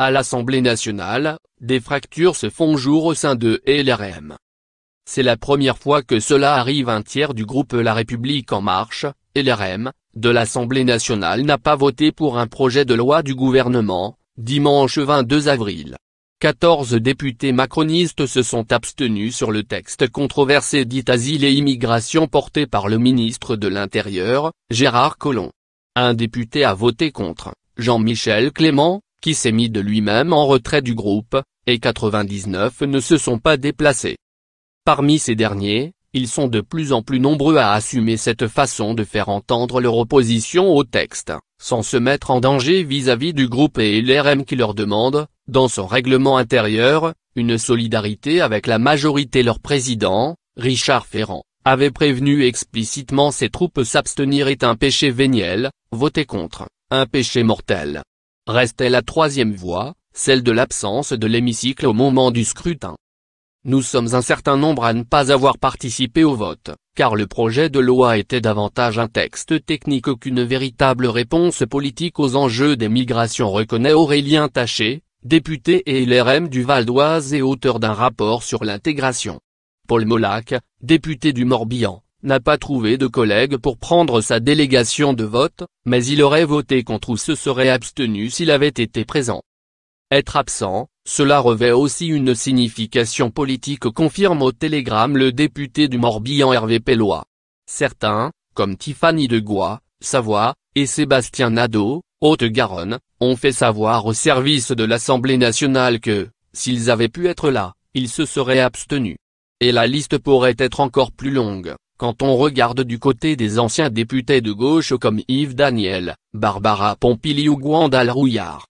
À l'Assemblée nationale, des fractures se font jour au sein de LRM. C'est la première fois que cela arrive un tiers du groupe La République En Marche, LRM, de l'Assemblée nationale n'a pas voté pour un projet de loi du gouvernement, dimanche 22 avril. 14 députés macronistes se sont abstenus sur le texte controversé dit Asile et Immigration porté par le ministre de l'Intérieur, Gérard Collomb. Un député a voté contre, Jean-Michel Clément, qui s'est mis de lui-même en retrait du groupe, et 99 ne se sont pas déplacés. Parmi ces derniers, ils sont de plus en plus nombreux à assumer cette façon de faire entendre leur opposition au texte, sans se mettre en danger vis-à-vis du groupe et l'RM qui leur demande, dans son règlement intérieur, une solidarité avec la majorité leur président, Richard Ferrand, avait prévenu explicitement ses troupes s'abstenir est un péché véniel, voter contre, un péché mortel. Restait la troisième voie, celle de l'absence de l'hémicycle au moment du scrutin. Nous sommes un certain nombre à ne pas avoir participé au vote, car le projet de loi était davantage un texte technique qu'une véritable réponse politique aux enjeux des migrations reconnaît Aurélien Taché, député et LRM du Val d'Oise et auteur d'un rapport sur l'intégration. Paul Molac, député du Morbihan, n'a pas trouvé de collègue pour prendre sa délégation de vote, mais il aurait voté contre ou se serait abstenu s'il avait été présent. Être absent, cela revêt aussi une signification politique confirme au télégramme le député du Morbihan Hervé Pellois. Certains, comme Tiffany Degois, Savoie, et Sébastien Nadeau, Haute-Garonne, ont fait savoir au service de l'Assemblée nationale que, s'ils avaient pu être là, ils se seraient abstenus. Et la liste pourrait être encore plus longue, quand on regarde du côté des anciens députés de gauche comme Yves Daniel, Barbara Pompili ou Gwendal Rouillard.